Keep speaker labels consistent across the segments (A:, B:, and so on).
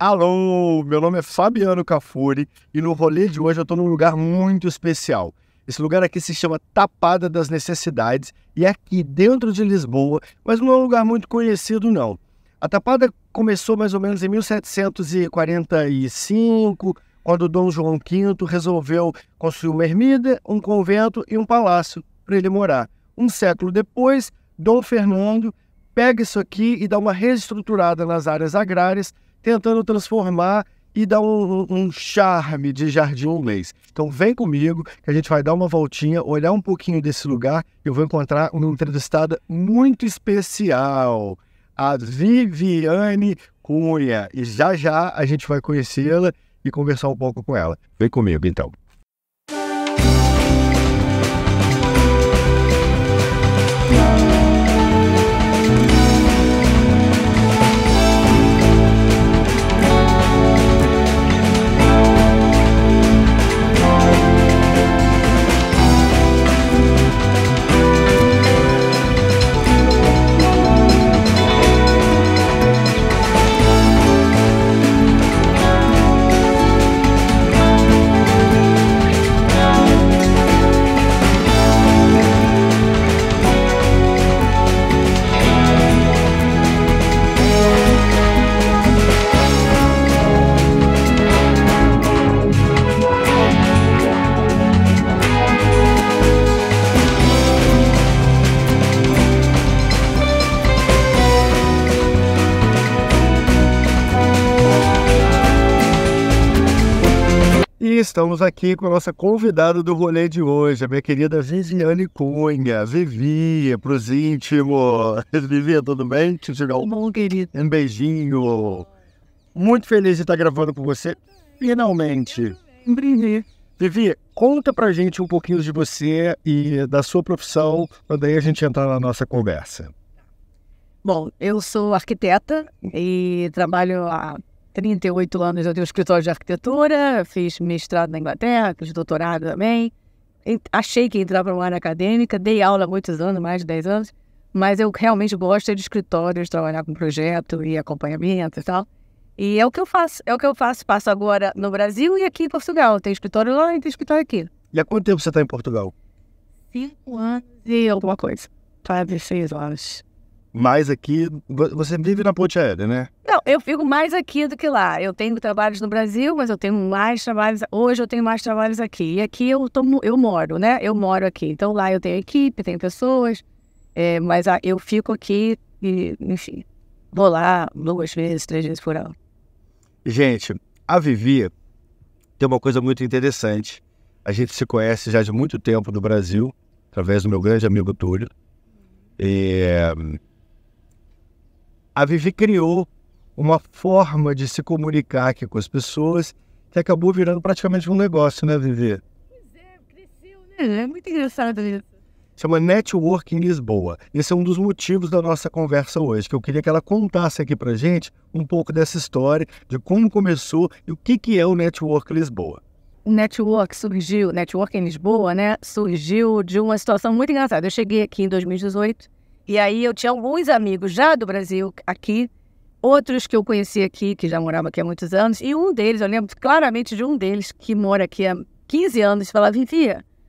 A: Alô, meu nome é Fabiano Cafuri e no rolê de hoje eu estou num lugar muito especial. Esse lugar aqui se chama Tapada das Necessidades e é aqui dentro de Lisboa, mas não é um lugar muito conhecido não. A Tapada começou mais ou menos em 1745, quando Dom João V resolveu construir uma ermida, um convento e um palácio para ele morar. Um século depois, Dom Fernando pega isso aqui e dá uma reestruturada nas áreas agrárias tentando transformar e dar um, um, charme de jardim inglês. Então vem comigo que a gente vai dar uma voltinha, olhar um pouquinho desse lugar e eu vou encontrar uma entrevistada muito especial, a Viviane Cunha. E já já a gente vai conhecê-la e conversar um pouco com ela. Vem comigo então. estamos aqui com a nossa convidada do rolê de hoje, a minha querida Viviane Cunha. Vivi, pros íntimos. Vivi, tudo bem? Tudo bom, querida. Um beijinho. Muito feliz de estar gravando com você, finalmente. Vivi. Vivi, conta pra gente um pouquinho de você e da sua profissão, para daí a gente entrar na nossa conversa.
B: Bom, eu sou arquiteta e trabalho há 38 anos eu tenho um escritório de arquitetura, fiz mestrado na Inglaterra, fiz doutorado também. Achei que ia entrar para uma área acadêmica, dei aula há muitos anos, mais de 10 anos, mas eu realmente gosto de escritórios, de trabalhar com projeto e acompanhamento e tal. E é o que eu faço, é o que eu faço. Passo agora no Brasil e aqui em Portugal. Tem escritório lá e tem escritório aqui.
A: E há quanto tempo você está em Portugal?
B: Cinco anos e alguma coisa. Sabe, seis horas
A: mais aqui. Você vive na ponte aérea, né?
B: Não, eu fico mais aqui do que lá. Eu tenho trabalhos no Brasil, mas eu tenho mais trabalhos. Hoje eu tenho mais trabalhos aqui. E aqui eu, tô, eu moro, né? Eu moro aqui. Então lá eu tenho equipe, tenho pessoas, é, mas eu fico aqui e, enfim, vou lá duas vezes, três vezes por ano.
A: Gente, a Vivi tem uma coisa muito interessante. A gente se conhece já de muito tempo no Brasil, através do meu grande amigo Túlio. E a Vivi criou uma forma de se comunicar aqui com as pessoas que acabou virando praticamente um negócio, né, Vivi? Pois
B: é, né? É muito engraçado isso.
A: Chama Network em Lisboa. Esse é um dos motivos da nossa conversa hoje, que eu queria que ela contasse aqui pra gente um pouco dessa história, de como começou e o que, que é o Network Lisboa.
B: O Network surgiu, Network em Lisboa, né? Surgiu de uma situação muito engraçada. Eu cheguei aqui em 2018 e aí eu tinha alguns amigos já do Brasil aqui, outros que eu conheci aqui, que já morava aqui há muitos anos, e um deles, eu lembro claramente de um deles que mora aqui há 15 anos, falava, Vivi,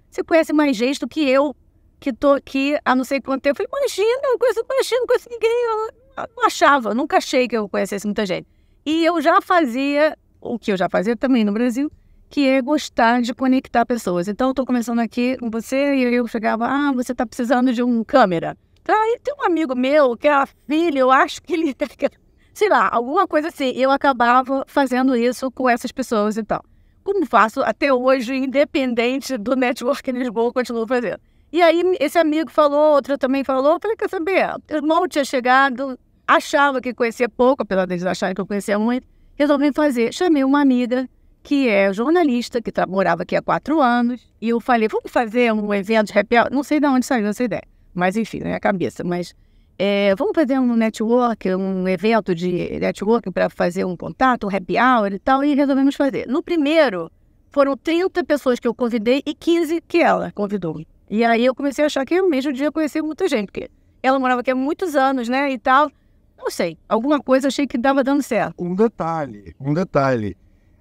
B: você conhece mais gente do que eu, que tô aqui há não sei quanto tempo. Eu falei, imagina, eu conheço, imagina, não conheço ninguém. Eu não achava, nunca achei que eu conhecesse muita gente. E eu já fazia o que eu já fazia também no Brasil, que é gostar de conectar pessoas. Então, eu estou começando aqui com você e eu chegava, ah, você está precisando de um câmera. Então, aí tem um amigo meu que é a filha, eu acho que ele. Sei lá, alguma coisa assim. Eu acabava fazendo isso com essas pessoas e então. tal. Como faço até hoje, independente do network que Lisboa, continuo fazendo. E aí esse amigo falou, outro também falou. Eu falei, quer saber? O irmão tinha chegado, achava que conhecia pouco, apesar deles acharem que eu conhecia muito. Resolvi fazer. Chamei uma amiga que é jornalista, que morava aqui há quatro anos. E eu falei, vamos fazer um evento de happy hour? Não sei de onde saiu essa ideia mas enfim, na minha cabeça. Mas é, vamos fazer um network, um evento de network para fazer um contato, um happy hour e tal, e resolvemos fazer. No primeiro, foram 30 pessoas que eu convidei e 15 que ela convidou. E aí eu comecei a achar que no mesmo dia eu conheci muita gente, porque ela morava aqui há muitos anos, né, e tal. Não sei, alguma coisa achei que dava dando certo. Um detalhe,
A: um detalhe.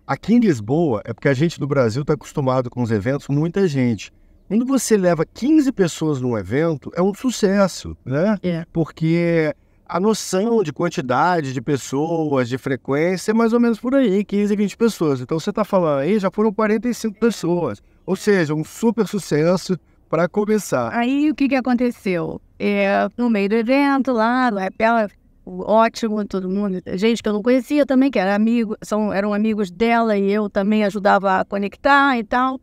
A: Aqui em Lisboa, é porque a gente do Brasil está acostumado com os eventos, muita gente. Quando você leva 15 pessoas num evento, é um sucesso, né? É. Porque a noção de quantidade de pessoas, de frequência, é mais ou menos por aí, 15, 20 pessoas. Então você está falando aí, já foram 45 pessoas. Ou seja, um super sucesso para começar.
B: Aí o que, que aconteceu? É, no meio do evento, lá no Repel, ótimo, todo mundo, gente que eu não conhecia também, que era amigo, são, eram amigos dela e eu também ajudava a conectar e tal.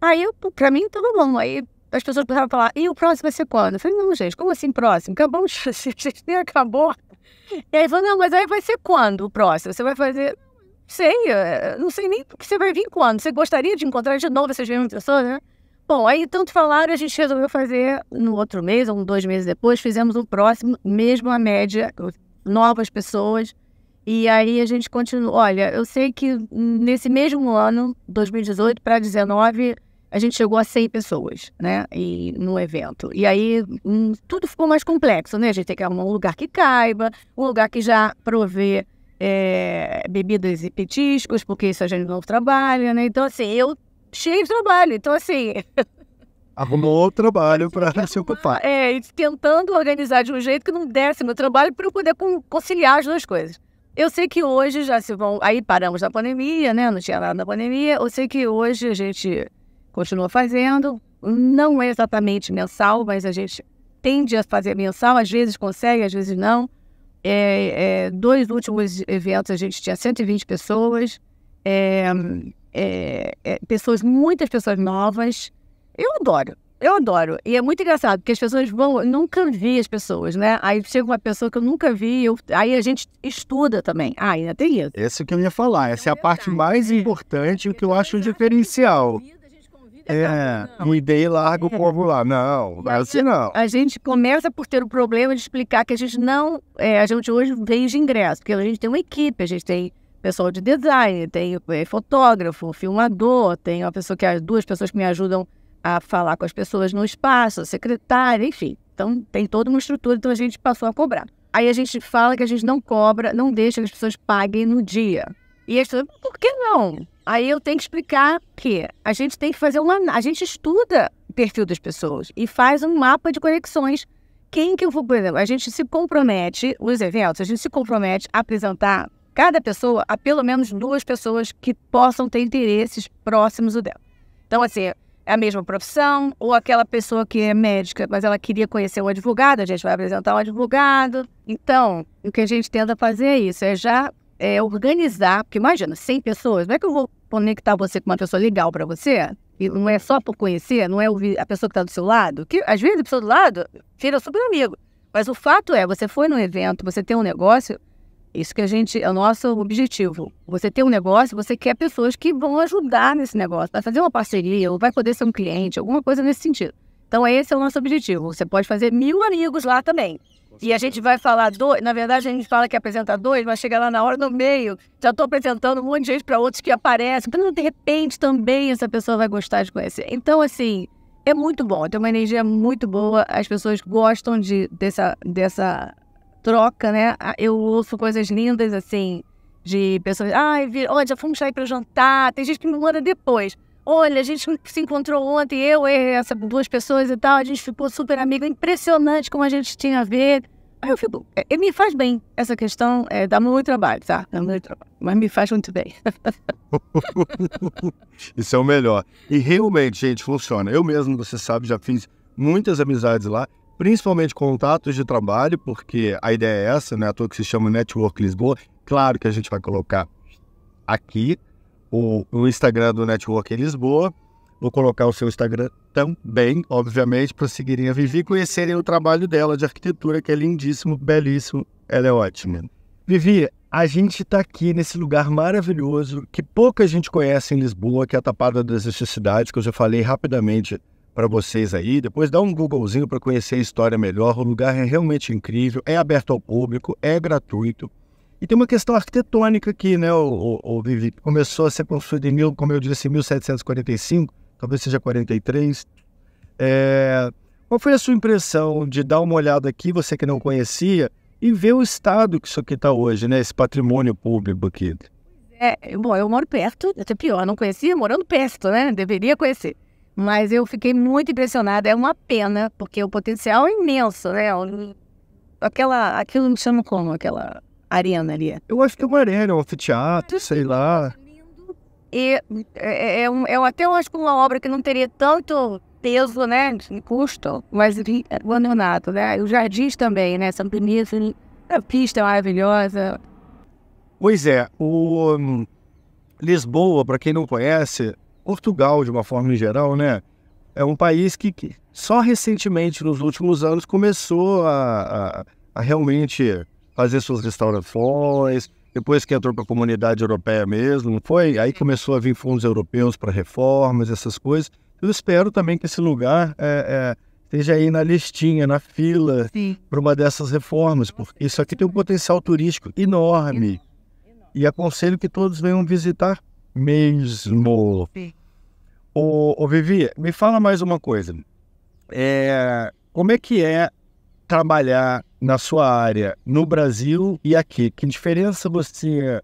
B: Aí, pra mim, tudo bom. Aí as pessoas começaram a falar, e o próximo vai ser quando? Eu falei, não, gente, como assim próximo? acabou a gente nem acabou. E aí falou, não, mas aí vai ser quando o próximo? Você vai fazer, sei, eh, não sei nem que você vai vir quando. Você gostaria de encontrar de novo essas mesmas pessoas, né? Bom, aí tanto falaram, a gente resolveu fazer no outro mês, ou dois meses depois, fizemos o um próximo, mesmo a média, novas pessoas. E aí a gente continua. Olha, eu sei que nesse mesmo ano, 2018 para 2019 a gente chegou a 100 pessoas, né, e, no evento. E aí hum, tudo ficou mais complexo, né? A gente tem que arrumar um lugar que caiba, um lugar que já provê é, bebidas e petiscos, porque isso a gente não trabalha, né? Então, assim, eu cheio de trabalho. Então, assim.
A: Arrumou trabalho para se ocupar.
B: É, tentando organizar de um jeito que não desse meu trabalho para eu poder conciliar as duas coisas. Eu sei que hoje já se vão. Aí paramos na pandemia, né? Não tinha nada na pandemia. Eu sei que hoje a gente continua fazendo, não é exatamente mensal, mas a gente tende a fazer mensal, às vezes consegue, às vezes não. É, é, dois últimos eventos a gente tinha 120 pessoas, é, é, é, pessoas, muitas pessoas novas. Eu adoro, eu adoro. E é muito engraçado, porque as pessoas vão, eu nunca vi as pessoas, né? Aí chega uma pessoa que eu nunca vi, eu, aí a gente estuda também. Ah, ainda tem isso. Essa
A: que eu ia falar, essa é, a é parte mais importante, o que eu então, acho um diferencial. Vida é, cuidei é. e larga o é. povo lá. Não, assim não.
B: A gente começa por ter o problema de explicar que a gente não. É, a gente hoje de ingresso, porque a gente tem uma equipe, a gente tem pessoal de design, tem é, fotógrafo, filmador, tem uma pessoa que as duas pessoas que me ajudam a falar com as pessoas no espaço, secretária, enfim. Então tem toda uma estrutura, então a gente passou a cobrar. Aí a gente fala que a gente não cobra, não deixa que as pessoas paguem no dia. E as pessoas, por que não? Aí eu tenho que explicar que a gente tem que fazer uma. A gente estuda o perfil das pessoas e faz um mapa de conexões. Quem que eu vou. Por exemplo, a gente se compromete, os eventos, a gente se compromete a apresentar cada pessoa a pelo menos duas pessoas que possam ter interesses próximos do dela. Então, assim, é a mesma profissão, ou aquela pessoa que é médica, mas ela queria conhecer um advogado, a gente vai apresentar um advogado. Então, o que a gente tenta fazer é isso, é já é, organizar, porque imagina, 100 pessoas, como é que eu vou conectar você com uma pessoa legal para você, e não é só por conhecer, não é ouvir a pessoa que está do seu lado, que às vezes a pessoa do lado vira super amigo. Mas o fato é, você foi num evento, você tem um negócio, isso que a gente, é o nosso objetivo. Você tem um negócio, você quer pessoas que vão ajudar nesse negócio, vai fazer uma parceria, ou vai poder ser um cliente, alguma coisa nesse sentido. Então, esse é o nosso objetivo. Você pode fazer mil amigos lá também. E a gente vai falar dois, na verdade a gente fala que apresenta dois, mas chega lá na hora, no meio, já estou apresentando um monte de gente para outros que aparecem. Então, de repente também essa pessoa vai gostar de conhecer. Então, assim, é muito bom, tem uma energia muito boa, as pessoas gostam de, dessa, dessa troca, né? Ah, eu ouço coisas lindas, assim, de pessoas, ai, ah, já fomos sair para jantar, tem gente que me manda depois. Olha, a gente se encontrou ontem, eu e essas duas pessoas e tal, a gente ficou super amigo, impressionante como a gente tinha a ver. Aí eu fico, é, me faz bem. Essa questão é, dá muito trabalho, tá? Dá muito trabalho. Mas me faz muito bem.
A: Isso é o melhor. E realmente, gente, funciona. Eu mesmo, você sabe, já fiz muitas amizades lá, principalmente contatos de trabalho, porque a ideia é essa, né? A toa que se chama Network Lisboa. Claro que a gente vai colocar aqui o, o Instagram do Network em Lisboa. Vou colocar o seu Instagram também, obviamente, para seguirem a Vivi e conhecerem o trabalho dela de arquitetura, que é lindíssimo, belíssimo. Ela é ótima. Vivi, a gente está aqui nesse lugar maravilhoso que pouca gente conhece em Lisboa, que é a Tapada das Necessidades, que eu já falei rapidamente para vocês aí. Depois dá um Googlezinho para conhecer a história melhor. O lugar é realmente incrível, é aberto ao público, é gratuito. E tem uma questão arquitetônica aqui, né, o, o, o Vivi? Começou a ser construído em, mil, como eu disse, em 1745, talvez seja 43. É... Qual foi a sua impressão de dar uma olhada aqui, você que não conhecia, e ver o estado que isso aqui está hoje, né? Esse patrimônio público aqui.
B: É, bom, eu moro perto, até pior, não conhecia morando perto, né? Deveria conhecer. Mas eu fiquei muito impressionada. É uma pena, porque o potencial é imenso, né? Aquela, aquilo me chama como? Aquela
A: arena ali? Eu acho que é uma arena, é um anfiteatro, sei lá.
B: E é, é, é eu até acho que uma obra que não teria tanto peso, né, custo, mas é abandonado, né? Os jardins também, né? São bonitos, a pista é maravilhosa.
A: Pois é, o um, Lisboa, para quem não conhece, Portugal de uma forma em geral, né? É um país que, que só recentemente, nos últimos anos, começou a, a, a realmente fazer suas restaurações. Depois que entrou para a comunidade europeia mesmo, não foi? Aí começou a vir fundos europeus para reformas, essas coisas. Eu espero também que esse lugar é, é, esteja aí na listinha, na fila, para uma dessas reformas, porque isso aqui tem um potencial turístico enorme. E aconselho que todos venham visitar mesmo. o Ô, ô Vivi, me fala mais uma coisa. É, como é que é trabalhar na sua área no Brasil e aqui? Que diferença você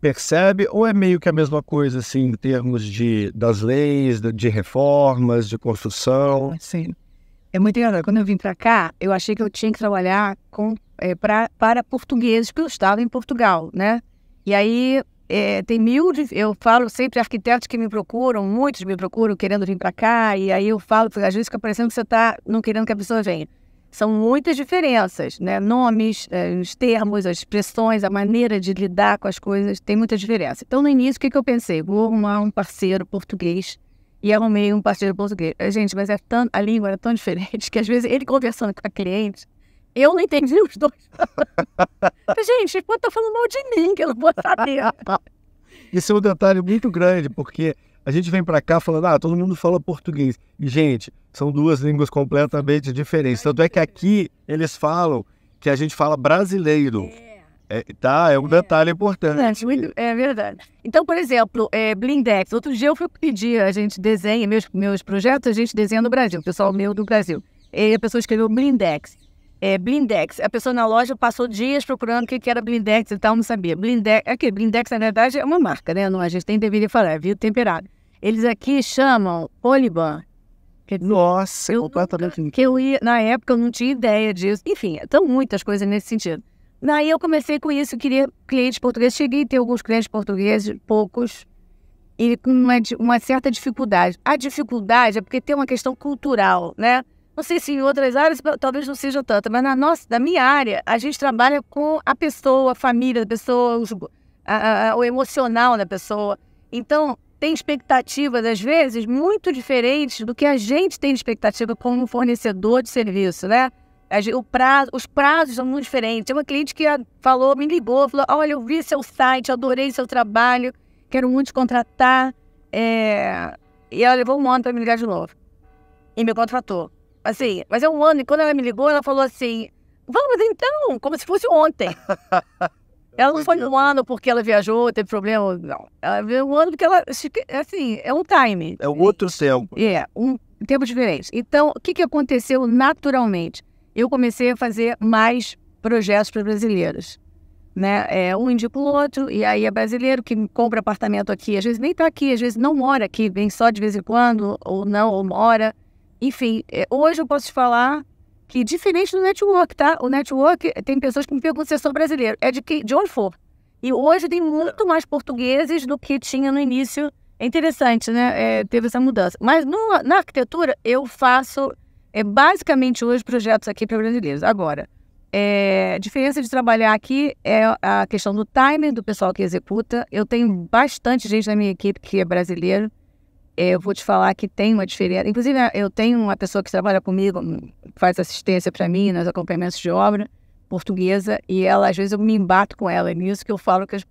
A: percebe ou é meio que a mesma coisa assim em termos de das leis, de reformas, de construção? Sim.
B: É muito engraçado. Quando eu vim para cá, eu achei que eu tinha que trabalhar com é, pra, para portugueses, porque eu estava em Portugal, né? E aí é, tem mil, eu falo sempre arquitetos que me procuram, muitos me procuram querendo vir para cá, e aí eu falo, às vezes fica parecendo que você está não querendo que a pessoa venha. São muitas diferenças, né? Nomes, eh, os termos, as expressões, a maneira de lidar com as coisas, tem muita diferença. Então, no início, o que, que eu pensei? Vou arrumar um parceiro português e arrumei um parceiro português. Eh, gente, mas é tão, a língua era tão diferente que às vezes ele conversando com a cliente, eu não entendi os dois. Gente, pode estar tá falando mal de mim, que eu não vou saber.
A: Isso é um detalhe muito grande, porque a gente vem para cá falando, ah, todo mundo fala português. E, gente, são duas línguas completamente diferentes. Tanto é que aqui eles falam que a gente fala brasileiro. É, é tá, é um é. detalhe importante.
B: É verdade. Então, por exemplo, é, Blindex. Outro dia eu fui pedir, a gente desenha, meus, meus projetos a gente desenha no Brasil, pessoal meu do Brasil. E a pessoa escreveu Blindex. É, Blindex. A pessoa na loja passou dias procurando o que, que era Blindex e tal, não sabia. Blindex, aqui, é Blindex na verdade é uma marca, né? Não, a gente nem deveria falar, é vidro temperado. Eles aqui chamam Oliban. Nossa, eu completamente. Nunca, que eu ia, na época eu não tinha ideia disso. Enfim, estão muitas coisas nesse sentido. Daí eu comecei com isso, queria clientes portugueses. Cheguei a ter alguns clientes portugueses, poucos, e com uma, uma certa dificuldade. A dificuldade é porque tem uma questão cultural, né? Não sei se em outras áreas talvez não seja tanto, mas na nossa, da minha área, a gente trabalha com a pessoa, a família da pessoa, os, a, a, o emocional da pessoa. Então, tem expectativas, às vezes, muito diferentes do que a gente tem expectativa como fornecedor de serviço, né? Prazo, os prazos são muito diferentes. Tem uma cliente que ah, falou, me ligou, falou: Olha, eu vi seu site, adorei seu trabalho, quero muito te contratar. É... E ela levou um ano para me ligar de novo. E me contratou. Assim, mas é um ano. E quando ela me ligou, ela falou assim: Vamos então, como se fosse ontem. Ela não foi é. um ano porque ela viajou, teve problema. Não. Ela veio um ano porque ela. Assim, é um time.
A: É um outro tempo.
B: É, um tempo diferente. Então, o que, que aconteceu naturalmente? Eu comecei a fazer mais projetos para brasileiros. Né? É, um indica o outro, e aí é brasileiro que compra apartamento aqui, às vezes nem está aqui, às vezes não mora aqui, vem só de vez em quando, ou não, ou mora. Enfim, é, hoje eu posso te falar que diferente do network, tá? O network tem pessoas que me perguntam se eu sou brasileiro. É de, que, de onde for. E hoje tem muito mais portugueses do que tinha no início. É interessante, né? É, teve essa mudança. Mas no, na arquitetura, eu faço é, basicamente hoje projetos aqui para brasileiros. Agora, é, a diferença de trabalhar aqui é a questão do timing do pessoal que executa. Eu tenho bastante gente na minha equipe que é brasileiro eu vou te falar que tem uma diferença. Inclusive, eu tenho uma pessoa que trabalha comigo, faz assistência para mim nos acompanhamentos de obra, portuguesa, e ela, às vezes, eu me embato com ela. É nisso que eu falo que as,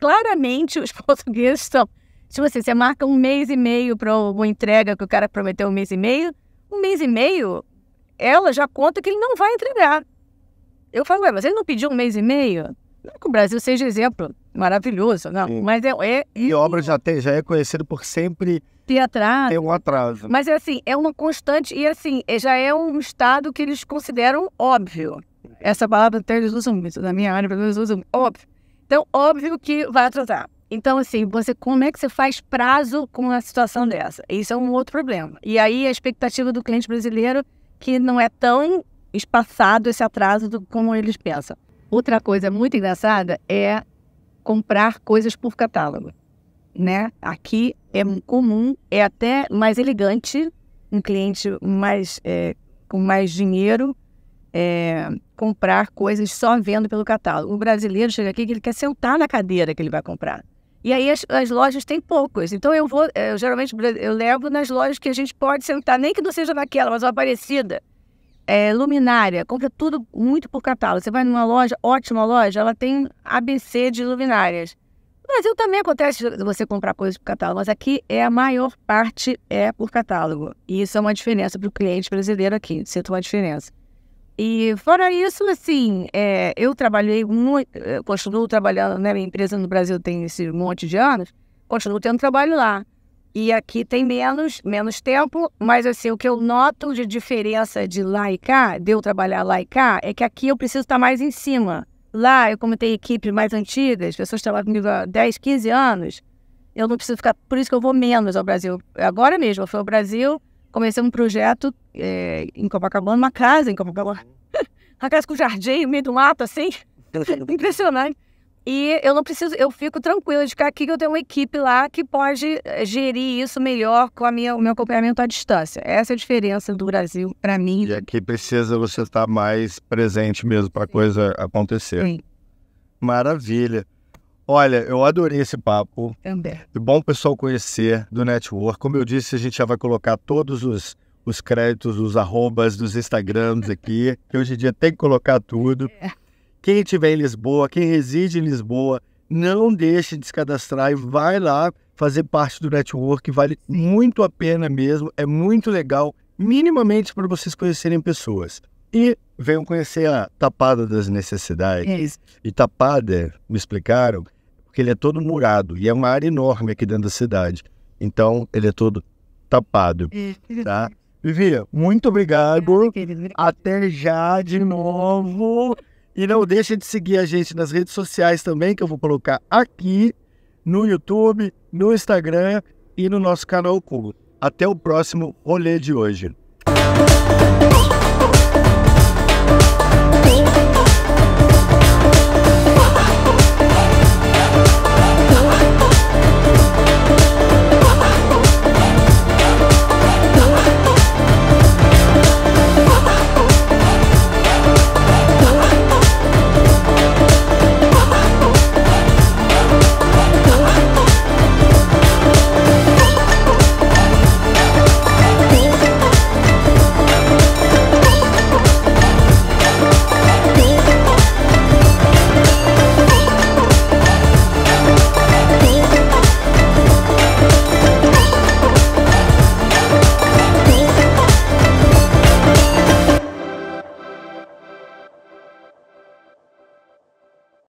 B: claramente os portugueses estão. Se você você marca um mês e meio para uma entrega que o cara prometeu um mês e meio, um mês e meio, ela já conta que ele não vai entregar. Eu falo, ué, mas ele não pediu um mês e meio? Não que o Brasil seja exemplo maravilhoso,
A: não. Sim. Mas é, é, é. E obra já, tem, já é conhecido por sempre
B: ter atraso. Tem
A: um atraso. Mas
B: assim, é uma constante e assim, é, já é um estado que eles consideram óbvio. Essa palavra até eles usam muito, na minha área eles usam óbvio. Então, óbvio que vai atrasar. Então, assim, você como é que você faz prazo com uma situação dessa? Isso é um outro problema. E aí a expectativa do cliente brasileiro que não é tão espaçado esse atraso do, como eles pensam. Outra coisa muito engraçada é comprar coisas por catálogo, né? Aqui é uhum. comum, é até mais elegante, um cliente mais é, com mais dinheiro é, comprar coisas só vendo pelo catálogo. O brasileiro chega aqui que ele quer sentar na cadeira que ele vai comprar. E aí as, as lojas têm poucas. Então eu vou, é, eu, geralmente eu levo nas lojas que a gente pode sentar, nem que não seja naquela, mas uma parecida. É, luminária, compra tudo muito por catálogo. Você vai numa loja, ótima loja, ela tem ABC de luminárias. No Brasil também acontece você comprar coisas por catálogo, mas aqui é a maior parte é por catálogo. E isso é uma diferença para o cliente brasileiro aqui, sinto uma diferença. E fora isso, assim, é, eu trabalhei muito, eu continuo trabalhando, né? Minha empresa no Brasil tem esse monte de anos, continuo tendo trabalho lá. E aqui tem menos, menos tempo, mas assim, o que eu noto de diferença de lá e cá, de eu trabalhar lá e cá, é que aqui eu preciso estar mais em cima. Lá eu comentei equipe mais antiga, as pessoas trabalham comigo há 10, 15 anos. Eu não preciso ficar, por isso que eu vou menos ao Brasil. Agora mesmo, eu fui ao Brasil, comecei um projeto é, em Copacabana, uma casa em Copacabana. uma casa com jardim, no meio do mato, assim. Impressionante. E eu não preciso, eu fico tranquila de ficar aqui que eu tenho uma equipe lá que pode eh, gerir isso melhor com a minha, o meu acompanhamento à distância. Essa é a diferença do Brasil para mim. E
A: aqui precisa você estar mais presente mesmo para a coisa acontecer. Sim. Maravilha. Olha, eu adorei esse papo. Também. É bom pessoal conhecer do network. Como eu disse, a gente já vai colocar todos os, os créditos, os arrobas dos Instagrams aqui. que hoje em dia tem que colocar tudo. É. Quem estiver em Lisboa, quem reside em Lisboa, não deixe de se cadastrar e vai lá fazer parte do network, vale muito a pena mesmo, é muito legal, minimamente para vocês conhecerem pessoas. E venham conhecer a Tapada das Necessidades. e Tapada, me explicaram, porque ele é todo murado e é uma área enorme aqui dentro da cidade. Então, ele é todo tapado, tá? Vivi, muito obrigado. Até já de novo. E não deixe de seguir a gente nas redes sociais também, que eu vou colocar aqui no YouTube, no Instagram e no nosso canal Cubo. Até o próximo rolê de hoje.